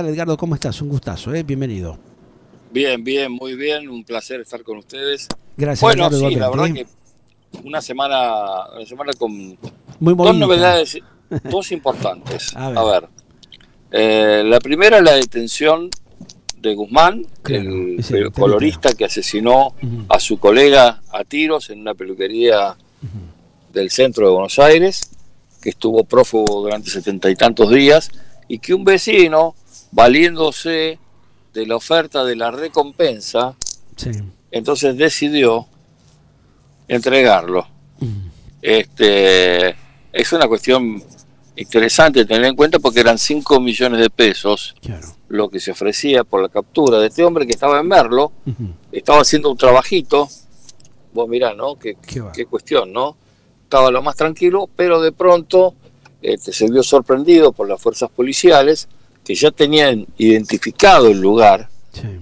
tal, Edgardo? ¿Cómo estás? Un gustazo, ¿eh? bienvenido. Bien, bien, muy bien, un placer estar con ustedes. Gracias. Bueno, sí, la verdad ¿eh? que una semana, una semana con dos novedades, dos importantes. A ver, eh, la primera la detención de Guzmán, el, colorista que asesinó a su colega a tiros en una peluquería del centro de Buenos Aires, que estuvo prófugo durante setenta y tantos días, y que un vecino valiéndose de la oferta de la recompensa, entonces decidió entregarlo. Mm. Este, es una cuestión interesante tener en cuenta porque eran 5 millones de pesos lo que se ofrecía por la captura de este hombre que estaba en Merlo, estaba haciendo un trabajito, vos mirá, ¿no? Qué, cuestión, ¿no? Estaba lo más tranquilo, pero de pronto este, se vio sorprendido por las fuerzas policiales que ya tenían identificado el lugar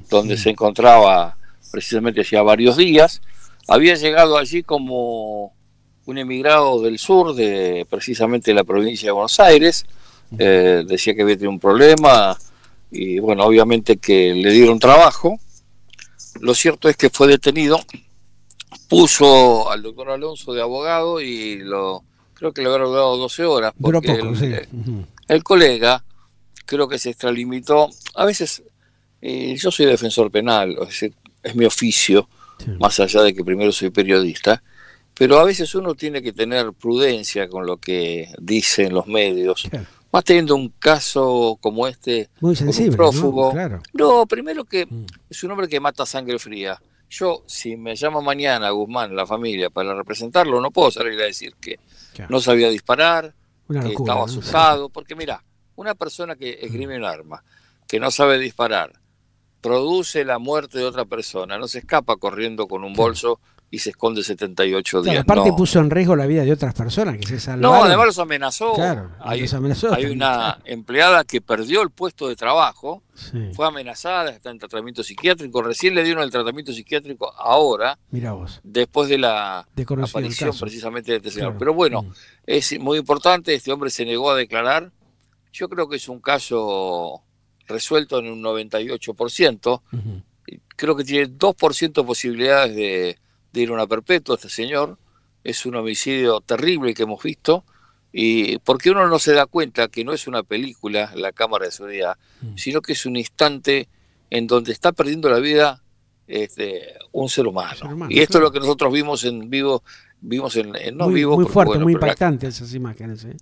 donde se encontraba precisamente hacía varios días, había llegado allí como un emigrado del sur, de precisamente la provincia de Buenos Aires, eh, decía que había tenido un problema y bueno, obviamente que le dieron trabajo. Lo cierto es que fue detenido, puso al doctor Alonso de abogado y lo creo que le habrá dado 12 horas. Porque eh, el colega creo que se extralimitó. A veces, eh, yo soy defensor penal, es, mi oficio, más allá de que primero soy periodista, pero a veces uno tiene que tener prudencia con lo que dicen los medios. Más teniendo un caso como este, Muy un prófugo. ¿no? primero que mm. es un hombre que mata sangre fría. Yo, si me llama mañana Guzmán, la familia, para representarlo, no puedo salir a decir que no sabía disparar, que estaba asustado, porque mira, una persona que mm. esgrime un arma, que no sabe disparar, produce la muerte de otra persona, no se escapa corriendo con un mm. bolso y se esconde 78 días. Y aparte puso en riesgo la vida de otras personas que se salvaron. No, además los amenazó. Claro, hay, una empleada que perdió el puesto de trabajo, fue amenazada, está en tratamiento psiquiátrico, recién le dieron el tratamiento psiquiátrico ahora, mira vos. después de la aparición precisamente de este señor. Pero bueno, mm. es muy importante, este hombre se negó a declarar, yo creo que es un caso resuelto en un 98%. Creo que tiene 2% de posibilidades de, ir a una perpetua este señor. Es un homicidio terrible que hemos visto. Y porque uno no se da cuenta que no es una película, la cámara de seguridad, mm. sino que es un instante en donde está perdiendo la vida este, un ser humano. y esto es lo que nosotros vimos en vivo, vimos en, no vivo. Muy fuerte, muy impactante esas imágenes. ¿eh?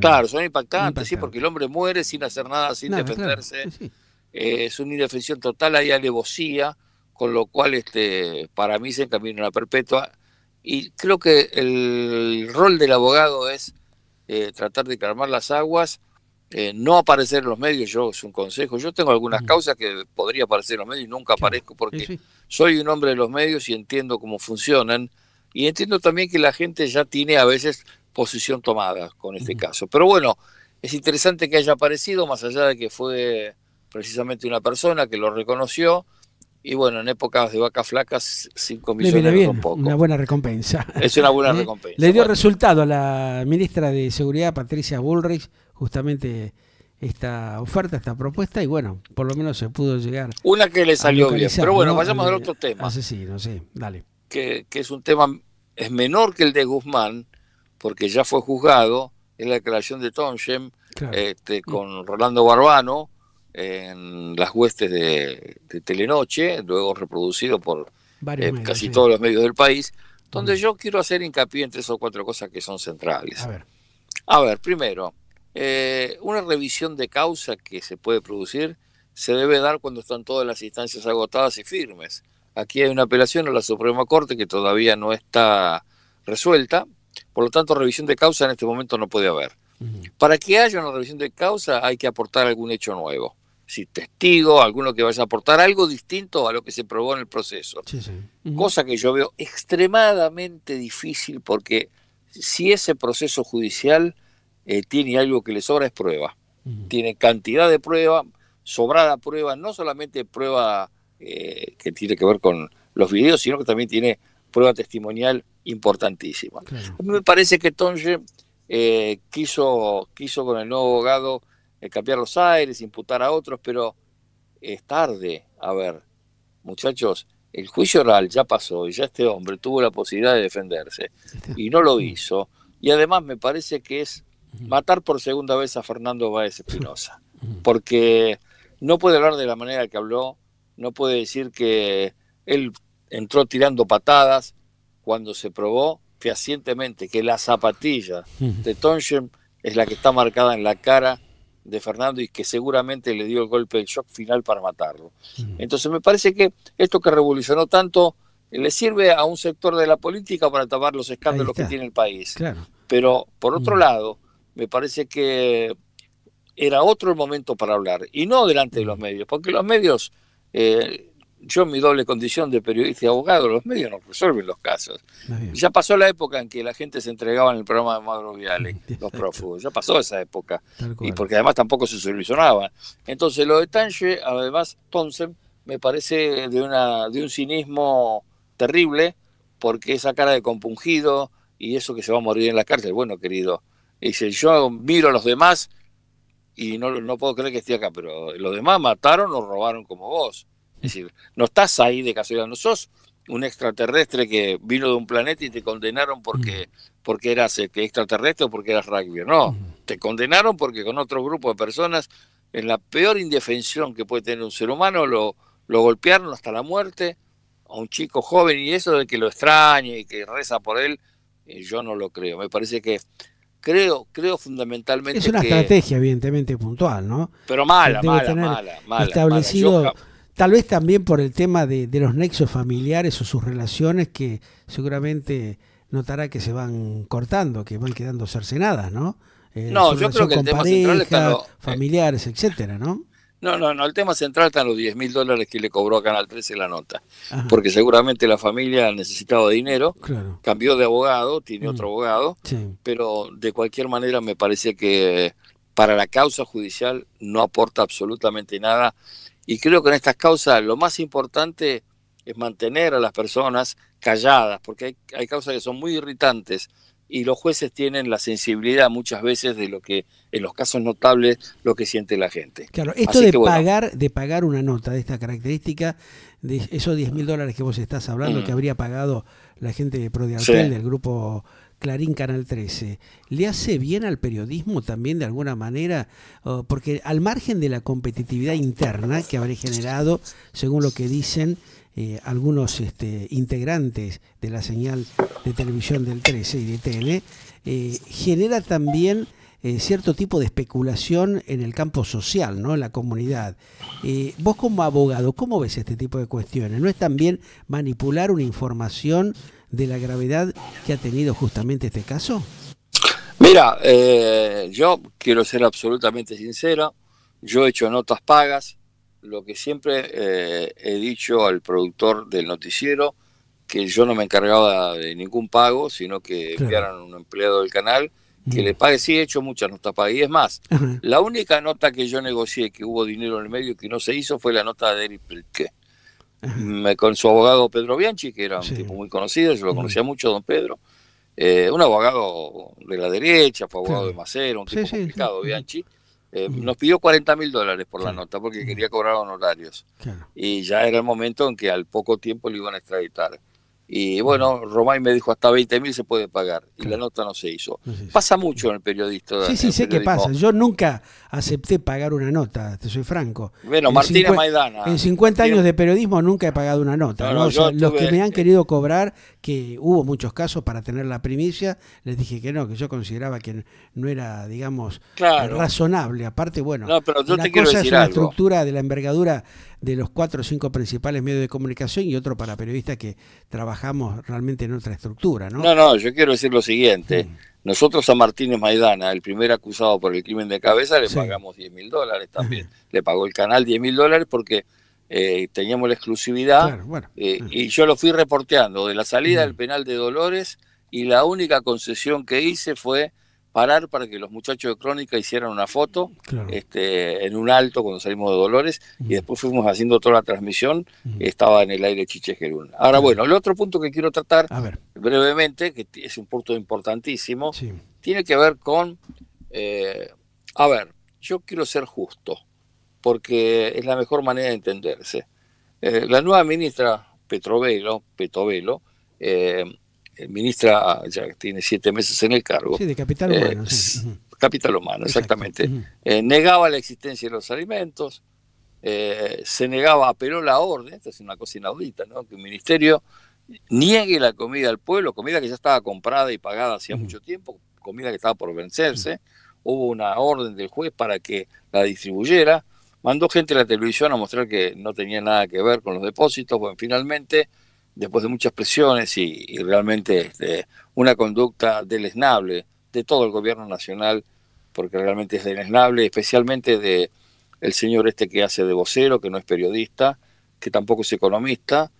Claro, son impactantes, sí, porque el hombre muere sin hacer nada, sin defenderse. Eh, es una indefensión total, hay alevosía, con lo cual este, para mí se encamina a la perpetua. Y creo que el rol del abogado es eh, tratar de calmar las aguas, eh, no aparecer en los medios, yo es un consejo. Yo tengo algunas mm. causas que podría aparecer en los medios y nunca aparezco porque soy un hombre de los medios y entiendo cómo funcionan. Y entiendo también que la gente ya tiene a veces posición tomada con este caso. Pero bueno, es interesante que haya aparecido, más allá de que fue precisamente una persona que lo reconoció. Y bueno, en épocas de vacas flacas, 5 millones bien, Una buena recompensa. Es una buena ¿Eh? recompensa. Le dio resultado a la ministra de Seguridad, Patricia Bullrich, justamente esta oferta, esta propuesta, y bueno, por lo menos se pudo llegar. Una que le salió bien, pero bueno, vayamos al otro tema. Asesino, sí, dale. Que, que es un tema, es menor que el de Guzmán, porque ya fue juzgado en la declaración de Tonshem este, con Rolando Barbano en las huestes de, Telenoche, luego reproducido por eh, casi todos los medios del país, donde yo quiero hacer hincapié en tres o cuatro cosas que son centrales. A ver, primero, eh, una revisión de causa que se puede producir se debe dar cuando están todas las instancias agotadas y firmes. Aquí hay una apelación a la Suprema Corte que todavía no está resuelta, por lo tanto, revisión de causa en este momento no puede haber. Para que haya una revisión de causa hay que aportar algún hecho nuevo. Si testigo, alguno que vaya a aportar algo distinto a lo que se probó en el proceso. Cosa que yo veo extremadamente difícil porque si ese proceso judicial eh, tiene algo que le sobra es prueba. Tiene cantidad de prueba, sobrada prueba, no solamente prueba eh, que tiene que ver con los videos, sino que también tiene prueba testimonial importantísima. A mí me parece que Tonje eh, quiso, quiso con el nuevo abogado eh, cambiar los aires, imputar a otros, pero es tarde. A ver, muchachos, el juicio oral ya pasó y ya este hombre tuvo la posibilidad de defenderse este y no lo hizo. Y además me parece que es matar por segunda vez a Fernando Báez Espinosa, porque no puede hablar de la manera que habló, no puede decir que él entró tirando patadas, cuando se probó fehacientemente que la zapatilla de Tonshem es la que está marcada en la cara de Fernando y que seguramente le dio el golpe de shock final para matarlo. Entonces me parece que esto que revolucionó tanto le sirve a un sector de la política para tapar los escándalos que tiene el país. Pero por otro lado, me parece que era otro el momento para hablar y no delante de los medios, porque los medios eh, yo mi doble condición de periodista y abogado, los medios no resuelven los casos. Ya pasó la época en que la gente se entregaba en el programa de Maduro Viale, los prófugos, ya pasó esa época, y porque además tampoco se solucionaba. Entonces lo de Tanche, además Thompson, me parece de, una, de un cinismo terrible, porque esa cara de compungido y eso que se va a morir en la cárcel, bueno querido, dice, yo miro a los demás y no, no puedo creer que esté acá, pero los demás mataron o robaron como vos es decir, no estás ahí de casualidad, no sos un extraterrestre que vino de un planeta y te condenaron porque, mm. porque eras este, extraterrestre o porque eras rugby. No, mm. te condenaron porque con otro grupo de personas, en la peor indefensión que puede tener un ser humano, lo, lo golpearon hasta la muerte a un chico joven y eso de que lo extrañe y que reza por él, eh, yo no lo creo. Me parece que creo, creo fundamentalmente. Es una estrategia, evidentemente, puntual, ¿no? Pero mala, mala, mala, mala, Establecido. Tal vez también por el tema de, los nexos familiares o sus relaciones que seguramente notará que se van cortando, que van quedando cercenadas, ¿no? Eh, no, yo creo que el tema central está los... Eh, familiares, etcétera, ¿no? No, no, no, el tema central están los 10 mil dólares que le cobró a Canal 13 la nota, porque seguramente la familia necesitaba dinero, cambió de abogado, tiene mm. otro abogado, pero de cualquier manera me parece que para la causa judicial no aporta absolutamente nada y creo que en estas causas lo más importante es mantener a las personas calladas, porque hay, causas que son muy irritantes y los jueces tienen la sensibilidad muchas veces de lo que en los casos notables lo que siente la gente. Claro, esto de pagar de pagar una nota de esta característica, de esos 10 mil dólares que vos estás hablando mm. que habría pagado la gente de Prodiartel del grupo Clarín Canal 13, ¿le hace bien al periodismo también de alguna manera? Porque al margen de la competitividad interna que habré generado, según lo que dicen eh, algunos este, integrantes de la señal de televisión del 13 y de TN, eh, genera también eh, cierto tipo de especulación en el campo social, ¿no? en la comunidad. vos como abogado, ¿cómo ves este tipo de cuestiones? ¿No es también manipular una información de la gravedad que ha tenido justamente este caso? Mira, eh, yo quiero ser absolutamente sincero, yo he hecho notas pagas, lo que siempre eh, he dicho al productor del noticiero, que yo no me encargaba de ningún pago, sino que claro. a un empleado del canal que le pague. Sí, he hecho muchas notas pagas. Y es más, la única nota que yo negocié que hubo dinero en el medio que no se hizo fue la nota de Eric con su abogado Pedro Bianchi, que era un tipo muy conocido, yo lo conocía mucho, don Pedro. Eh, un abogado de la derecha, fue abogado de Macero, un tipo complicado, Bianchi. Eh, nos pidió 40 mil dólares por la nota porque quería cobrar honorarios. Y ya era el momento en que al poco tiempo le iban a extraditar. Y bueno, Romay me dijo hasta 20 mil se puede pagar y la nota no se hizo. pasa mucho en el periodista. Sí, sí, sé que pasa. Yo nunca acepté pagar una nota, te soy franco. Bueno, Martina Maidana. En 50 años de periodismo nunca he pagado una nota. los que me han querido cobrar que hubo muchos casos para tener la primicia, les dije que no, que yo consideraba que no era, digamos, razonable. Aparte, bueno, no, pero cosa es una estructura de la envergadura de los cuatro o cinco principales medios de comunicación y otro para periodistas que trabajamos realmente en otra estructura, ¿no? No, yo quiero decir lo siguiente. Mm. Nosotros a Martínez Maidana, el primer acusado por el crimen de cabeza, le pagamos 10 mil dólares también. Le pagó el canal 10 mil dólares porque eh, teníamos la exclusividad, eh, mm. y yo lo fui reporteando de la salida del mm. penal de Dolores y la única concesión que hice fue parar para que los muchachos de Crónica hicieran una foto este, en un alto cuando salimos de Dolores y mm. después fuimos haciendo toda la transmisión, estaba en el aire Chiche Gerún. Ahora bueno, el otro punto que quiero tratar brevemente, que es un punto importantísimo, tiene que ver con, eh, a ver, yo quiero ser justo porque es la mejor manera de entenderse. Eh, la nueva ministra Petrovelo, Petovelo, eh, eh, ministra ah, ya tiene siete meses en el cargo. Sí, de Capital Humano. Capital Humano, exactamente. negaba la existencia de los alimentos, se negaba, apeló la orden, esto es una cosa inaudita, ¿no? que un ministerio niegue la comida al pueblo, comida que ya estaba comprada y pagada hacía mucho tiempo, comida que estaba por vencerse. Hubo una orden del juez para que la distribuyera mandó gente a la televisión a mostrar que no tenía nada que ver con los depósitos. Bueno, finalmente, después de muchas presiones y, realmente este, una conducta deleznable de todo el gobierno nacional, porque realmente es deleznable, especialmente de el señor este que hace de vocero, que no es periodista, que tampoco es economista,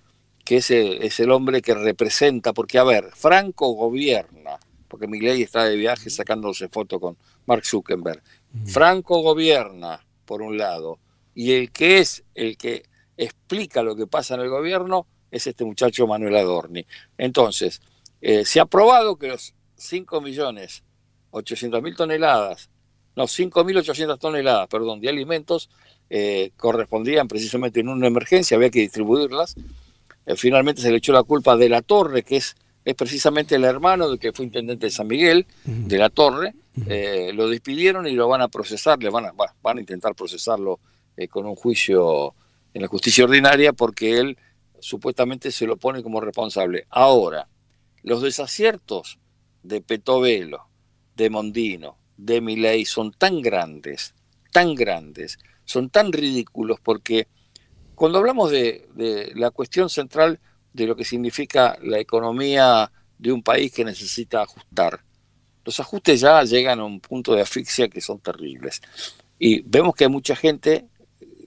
que es el, hombre que representa, porque a ver, Franco gobierna, porque ley está de viaje sacándose fotos con Mark Zuckerberg. Franco gobierna, por un lado, y el que es el que explica lo que pasa en el gobierno es este muchacho Manuel Adorni. Entonces, eh, se ha probado que los 5.800.000 millones mil toneladas, no, 5.800 toneladas, perdón, de alimentos eh, correspondían precisamente en una emergencia, había que distribuirlas. Eh, finalmente se le echó la culpa de la torre, que es es precisamente el hermano del que fue intendente de San Miguel, de la Torre. Eh, lo despidieron y lo van a procesar, le van a, van a intentar procesarlo eh, con un juicio en la justicia ordinaria porque él supuestamente se lo pone como responsable. Ahora, los desaciertos de Petovelo, de Mondino, de Milei son tan grandes, tan grandes, son tan ridículos porque cuando hablamos de la cuestión central de lo que significa la economía de un país que necesita ajustar. Los ajustes ya llegan a un punto de asfixia que son terribles. Y vemos que hay mucha gente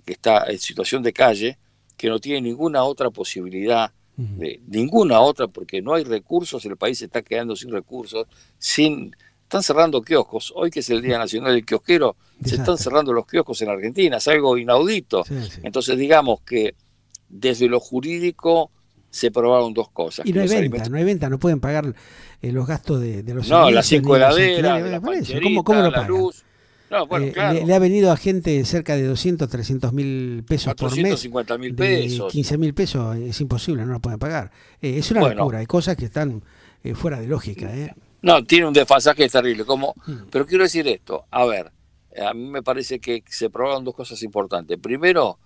que está en situación de calle, que no tiene ninguna otra posibilidad, de, ninguna otra, porque no hay recursos, el país se está quedando sin recursos, sin están cerrando kioscos. Hoy que es el Día Nacional del Kiosquero, se están cerrando los kioscos en Argentina, es algo inaudito. Entonces digamos que desde lo jurídico se probaron dos cosas. Y no hay venta, no hay venta, no pueden pagar eh, los gastos de, los... No, las la, ¿Cómo, lo pagan? Eh, le, ha venido a gente cerca de 200, 300 mil pesos por mes. mil pesos. 15 mil pesos, es imposible, no lo pueden pagar. Eh, es una locura, hay cosas que están fuera de lógica. No, tiene un desfasaje terrible. Como, mm. Pero quiero decir esto, a ver, a mí me parece que se probaron dos cosas importantes. Primero,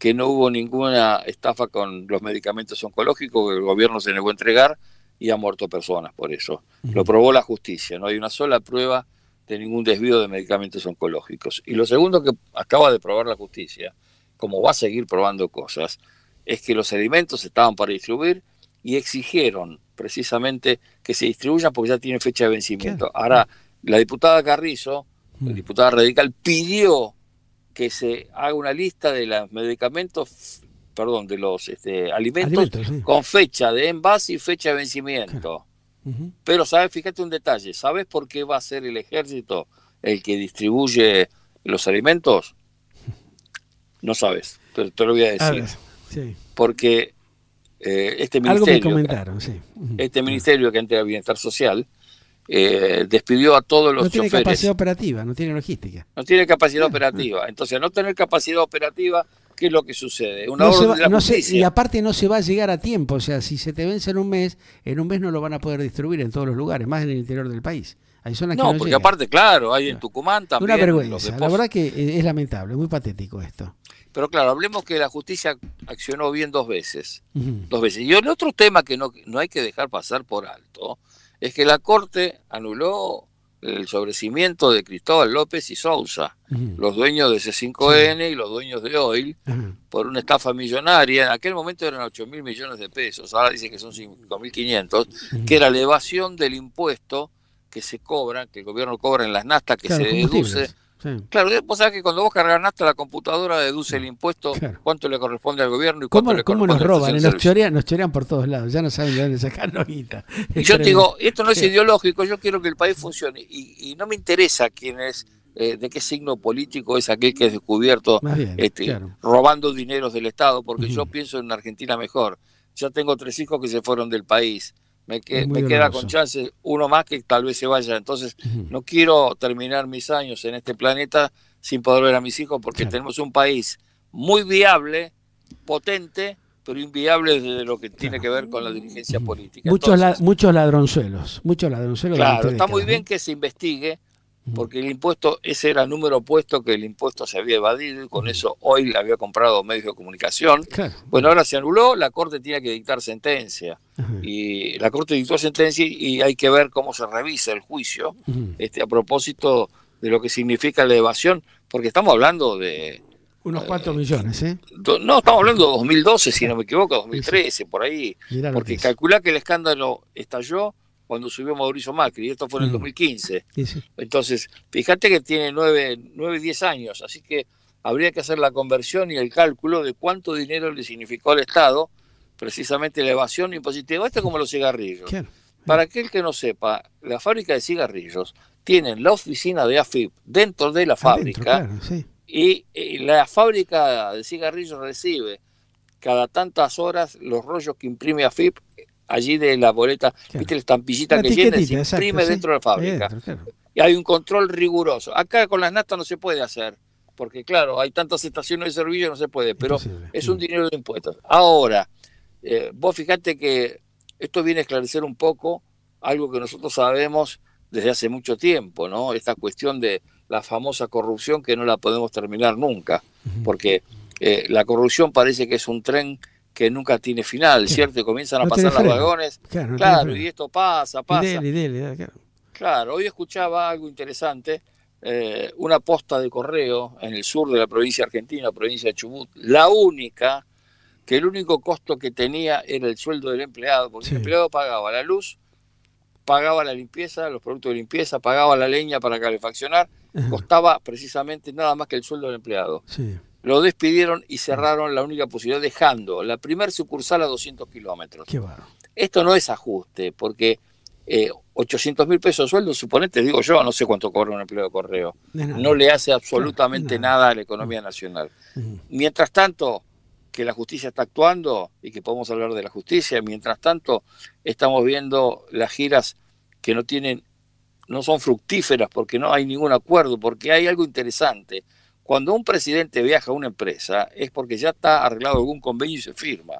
que no hubo ninguna estafa con los medicamentos oncológicos, que el gobierno se negó a entregar y ha muerto personas por eso. Lo probó la justicia, no hay una sola prueba de ningún desvío de medicamentos oncológicos. Y lo segundo que acaba de probar la justicia, como va a seguir probando cosas, es que los alimentos estaban para distribuir y exigieron precisamente que se distribuyan porque ya tiene fecha de vencimiento. Ahora, la diputada Carrizo, la mm. diputada radical, pidió que se haga una lista de los medicamentos, perdón, de los este, alimentos, con fecha de envase y fecha de vencimiento. Pero, ¿sabes? Fíjate un detalle, ¿sabes por qué va a ser el ejército el que distribuye los alimentos? No sabes, pero te lo voy a decir. Porque eh, este ministerio, este ministerio que entra el Bienestar Social, eh, despidió a todos los choferes. No tiene capacidad operativa, no tiene logística. No tiene capacidad operativa. Entonces, no tener capacidad operativa, ¿qué es lo que sucede? Una y aparte no se va a llegar a tiempo. O sea, si se te vence en un mes, en un mes no lo van a poder distribuir en todos los lugares, más en el interior del país. Ahí son no, porque aparte, claro, hay en Tucumán también. Una vergüenza. La verdad que eh, es lamentable, muy patético esto. Pero claro, hablemos que la justicia accionó bien dos veces. Dos veces. Y el otro tema que no, no hay que dejar pasar por alto es que la Corte anuló el sobrecimiento de Cristóbal López y Sousa, los dueños de C5N y los dueños de Oil, por una estafa millonaria. En aquel momento eran 8 mil millones de pesos, ahora dicen que son 5.500, que era la evasión del impuesto que se cobra, que el gobierno cobra en las NASTA, que se deduce Claro, vos sabés que cuando vos carganaste la computadora deduce el mm. impuesto, cuánto le corresponde al gobierno y cuánto ¿Cómo, nos roban? Eh, nos chorean, nos por todos lados, ya no saben dónde sacar guita. Y yo te digo, esto no es ideológico, yo quiero que el país funcione y, no me interesa quién es, eh, de qué signo político es aquel que es descubierto este, robando dinero del Estado, porque yo pienso en una Argentina mejor. Yo tengo tres hijos que se fueron del país me, queda con chance uno más que tal vez se vaya. Entonces, no quiero terminar mis años en este planeta sin poder ver a mis hijos porque tenemos un país muy viable, potente, pero inviable desde lo que tiene que ver con la dirigencia política. Muchos, muchos ladroncelos, muchos Claro, está muy bien que se investigue, porque el impuesto, ese era el número opuesto que el impuesto se había evadido y con eso hoy le había comprado medios de comunicación. Bueno, ahora se anuló, la Corte tiene que dictar sentencia. Y la Corte dictó sentencia y hay que ver cómo se revisa el juicio este, a propósito de lo que significa la evasión, porque estamos hablando de... Unos eh, cuantos millones, ¿eh? no, estamos hablando de 2012, si no me equivoco, 2013, por ahí. porque calcula que el escándalo estalló cuando subió Mauricio Macri, y esto fue en el 2015. Mm. Entonces, fíjate que tiene 9, nueve, 10 años, así que habría que hacer la conversión y el cálculo de cuánto dinero le significó al Estado precisamente la evasión impositiva. Esto es como los cigarrillos. Para aquel que no sepa, la fábrica de cigarrillos ...tiene la oficina de AFIP dentro de la fábrica y eh, la fábrica de cigarrillos recibe cada tantas horas los rollos que imprime AFIP allí de la boleta, ¿viste? La estampillita que tiene, se imprime dentro de la fábrica. Y hay un control riguroso. Acá con las natas no se puede hacer, porque claro, hay tantas estaciones de servicio no se puede, pero es un mm. dinero de impuestos. Ahora, eh, vos fijate que esto viene a esclarecer un poco algo que nosotros sabemos desde hace mucho tiempo, ¿no? Esta cuestión de la famosa corrupción que no la podemos terminar nunca, porque eh, la corrupción parece que es un tren que nunca tiene final, ¿cierto? comienzan a pasar los vagones. Claro, y esto pasa, pasa. claro. hoy escuchaba algo interesante, eh, una posta de correo en el sur de la provincia argentina, provincia de Chubut, la única, que el único costo que tenía era el sueldo del empleado, porque el empleado pagaba la luz, pagaba la limpieza, los productos de limpieza, pagaba la leña para calefaccionar, costaba precisamente nada más que el sueldo del empleado. Sí. Lo despidieron y mm. cerraron la única posibilidad dejando la primer sucursal a 200 kilómetros. Esto no es ajuste, porque 800 eh, mil pesos de sueldo, suponete, digo yo, no sé cuánto cobra un empleo de correo, no le hace absolutamente nada. a la economía mm. nacional. Mm. Mientras tanto, que la justicia está actuando y que podemos hablar de la justicia, mientras tanto, estamos viendo las giras que no tienen no son fructíferas porque no hay ningún acuerdo, porque hay algo interesante. Cuando un presidente viaja a una empresa es porque ya está arreglado algún convenio y se firma.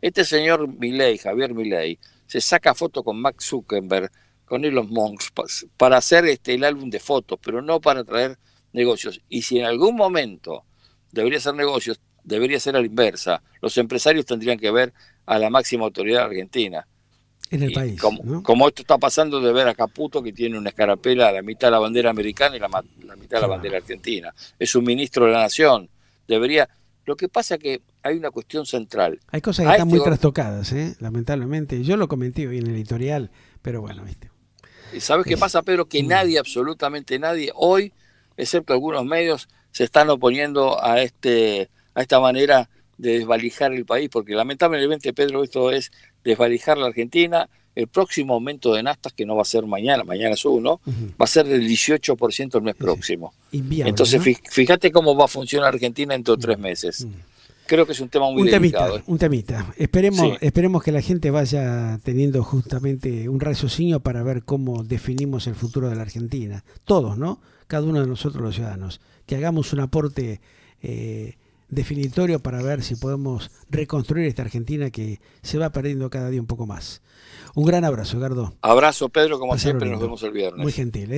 Este señor Milei, Javier Milei, se saca foto con Max Zuckerberg, con Elon Musk, para hacer este, el álbum de fotos, pero no para traer negocios. Y si en algún momento debería ser negocios, debería ser a la inversa. Los empresarios tendrían que ver a la máxima autoridad argentina. En el país. Como, esto está pasando de ver a Caputo que tiene una escarapela a la mitad de la bandera americana y la, mitad de la bandera argentina. Es un ministro de la nación. Debería. Lo que pasa es que hay una cuestión central. Hay cosas que están este muy trastocadas, ¿eh? lamentablemente. Yo lo comenté hoy en el editorial, pero bueno, viste. ¿Sabes qué pasa, Pedro? Que nadie, absolutamente nadie, hoy, excepto algunos medios, se están oponiendo a, este, a esta manera de desvalijar el país, porque lamentablemente, Pedro, esto es desvalijar la Argentina. El próximo aumento de naftas, que no va a ser mañana, mañana es uno, va a ser del 18% el mes próximo. Entonces, fíjate cómo va a funcionar Argentina dentro de tres meses. Creo que es un tema muy un delicado. Temita, ¿eh? un temita. Esperemos, esperemos que la gente vaya teniendo justamente un raciocinio para ver cómo definimos el futuro de la Argentina. Todos, ¿no? Cada uno de nosotros los ciudadanos. Que hagamos un aporte eh, definitorio para ver si podemos reconstruir esta Argentina que se va perdiendo cada día un poco más. Un gran abrazo, Gardo. Abrazo, Pedro, como siempre, nos vemos el viernes. Muy gentil. ¿eh?